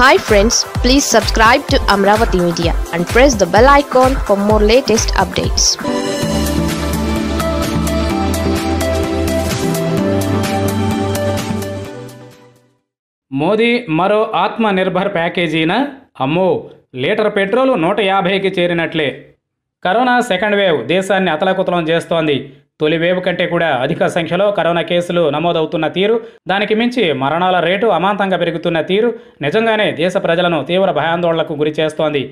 hi friends please subscribe to Amaravati media and press the bell icon for more latest updates Modi మరో ఆత్మనిర్భర్ ప్యాకేజీన అమ్మో litre petrol నూట యాభైకి చేరినట్లే corona second wave దేశాన్ని అతలకుతలం చేస్తోంది తొలి వేవ్ కంటే కూడా అధిక సంఖ్యలో కరోనా కేసులు నమోదవుతున్న తీరు దానికి మించి మరణాల రేటు అమాంతంగా పెరుగుతున్న తీరు నిజంగానే దేశ ప్రజలను తీవ్ర భయాందోళనకు గురి చేస్తోంది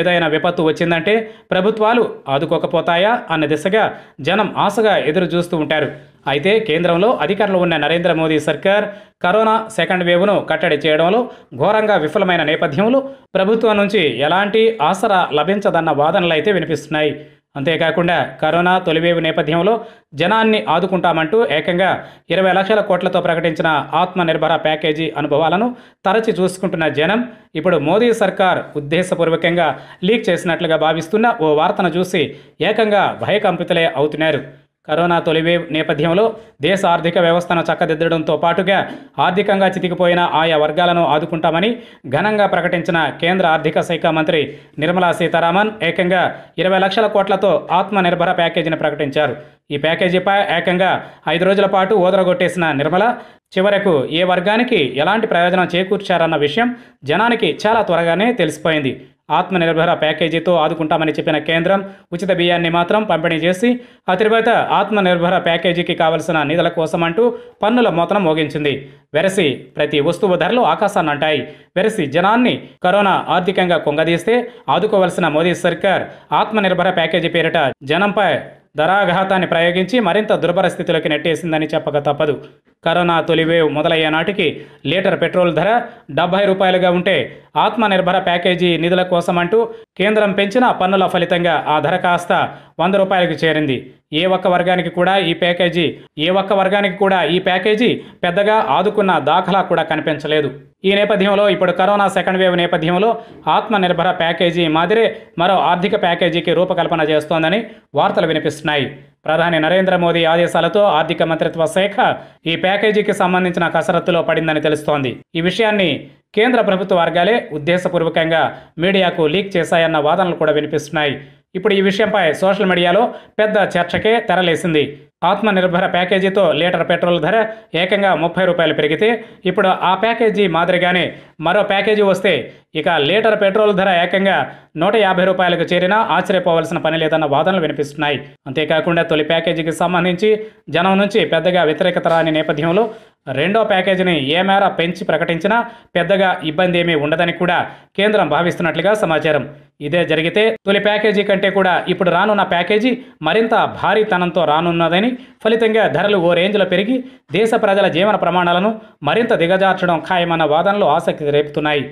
ఏదైనా విపత్తు వచ్చిందంటే ప్రభుత్వాలు ఆదుకోకపోతాయా అన్న దిశగా జనం ఆశగా ఎదురు చూస్తూ ఉంటారు అయితే కేంద్రంలో అధికారులు ఉన్న నరేంద్ర మోదీ సర్కార్ కరోనా సెకండ్ వేవ్ను కట్టడి చేయడంలో ఘోరంగా విఫలమైన నేపథ్యంలో ప్రభుత్వం నుంచి ఎలాంటి ఆసరా లభించదన్న వాదనలు అయితే వినిపిస్తున్నాయి అంతేకాకుండా కరోనా తొలివేవు నేపథ్యంలో జనాన్ని ఆదుకుంటామంటూ ఏకంగా ఇరవై లక్షల కోట్లతో ప్రకటించిన ఆత్మనిర్భర ప్యాకేజీ అనుభవాలను తరచి చూసుకుంటున్న జనం ఇప్పుడు మోదీ సర్కార్ ఉద్దేశపూర్వకంగా లీక్ చేసినట్లుగా భావిస్తున్న ఓ వార్తను చూసి ఏకంగా భయకంపితులే అవుతున్నారు కరోనా తొలివే నేపథ్యంలో దేశ ఆర్థిక వ్యవస్థను చక్కదిద్దడంతో పాటుగా ఆర్థికంగా చితికిపోయిన ఆయా వర్గాలను ఆదుకుంటామని ఘనంగా ప్రకటించిన కేంద్ర ఆర్థిక శాఖ మంత్రి నిర్మలా సీతారామన్ ఏకంగా ఇరవై లక్షల కోట్లతో ఆత్మనిర్భర ప్యాకేజీని ప్రకటించారు ఈ ప్యాకేజీపై ఏకంగా ఐదు రోజుల పాటు ఓదరగొట్టేసిన నిర్మల చివరకు ఏ వర్గానికి ఎలాంటి ప్రయోజనం చేకూర్చారన్న విషయం జనానికి చాలా త్వరగానే తెలిసిపోయింది ఆత్మనిర్భర ప్యాకేజీతో ఆదుకుంటామని చెప్పిన కేంద్రం ఉచిత బియ్యాన్ని మాత్రం పంపిణీ చేసి ఆ తర్వాత ఆత్మనిర్భర ప్యాకేజీకి కావలసిన నిధుల కోసం అంటూ పన్నుల మోతనం మోగించింది వెరసి ప్రతి వస్తువు ధరలు ఆకాశాన్నంటాయి వెరసి జనాన్ని కరోనా ఆర్థికంగా కుంగదీస్తే ఆదుకోవలసిన మోదీ సర్కార్ ఆత్మనిర్భర ప్యాకేజీ పేరిట జనంపై ధరాఘాతాన్ని ప్రయోగించి మరింత దుర్భర స్థితిలోకి నెట్టేసిందని చెప్పక తప్పదు కరోనా తొలివేవ్ మొదలయ్యే నాటికి లీటర్ పెట్రోల్ ధర డెబ్బై రూపాయలుగా ఉంటే ఆత్మనిర్భర ప్యాకేజీ నిధుల కోసమంటూ కేంద్రం పెంచిన పన్నుల ఫలితంగా ఆ ధర కాస్త వంద రూపాయలకు చేరింది ఏ ఒక్క వర్గానికి కూడా ఈ ప్యాకేజీ ఏ ఒక్క వర్గానికి కూడా ఈ ప్యాకేజీ పెద్దగా ఆదుకున్న దాఖలా కూడా కనిపించలేదు ఈ నేపథ్యంలో ఇప్పుడు కరోనా సెకండ్ వేవ్ నేపథ్యంలో ఆత్మనిర్భర ప్యాకేజీ మాదిరే మరో ఆర్థిక ప్యాకేజీకి రూపకల్పన చేస్తోందని వార్తలు వినిపిస్తున్నాయి ప్రధాని నరేంద్ర మోదీ ఆదేశాలతో ఆర్థిక మంత్రిత్వ శాఖ ఈ ప్యాకేజీకి సంబంధించిన కసరత్తులో పడిందని తెలుస్తోంది ఈ విషయాన్ని కేంద్ర ప్రభుత్వ వర్గాలే ఉద్దేశపూర్వకంగా మీడియాకు లీక్ చేశాయన్న వాదనలు కూడా వినిపిస్తున్నాయి ఇప్పుడు ఈ విషయంపై సోషల్ మీడియాలో పెద్ద చర్చకే తెరలేసింది ఆత్మనిర్భర ప్యాకేజీతో లీటర్ పెట్రోల్ ధర ఏకంగా ముప్పై రూపాయలు పెరిగితే ఇప్పుడు ఆ ప్యాకేజీ మాదిరిగానే మరో ప్యాకేజీ వస్తే ఇక లీటర్ పెట్రోల్ ధర ఏకంగా నూట యాభై రూపాయలకు చేరినా ఆశ్చర్యపోవాల్సిన పని లేదన్న వాదనలు వినిపిస్తున్నాయి అంతేకాకుండా తొలి ప్యాకేజీకి సంబంధించి జనం నుంచి పెద్దగా వ్యతిరేకత రాని నేపథ్యంలో రెండో ప్యాకేజీని ఏ మేర పెంచి ప్రకటించినా పెద్దగా ఇబ్బంది ఏమీ ఉండదని కూడా కేంద్రం భావిస్తున్నట్లుగా సమాచారం ఇదే జరిగితే తొలి ప్యాకేజీ కంటే కూడా ఇప్పుడు రానున్న ప్యాకేజీ మరింత భారీతనంతో రానున్నదని ఫలితంగా ధరలు ఓ రేంజ్లో పెరిగి దేశ ప్రజల జీవన ప్రమాణాలను మరింత దిగజార్చడం ఖాయమన్న వాదనలు ఆసక్తి రేపుతున్నాయి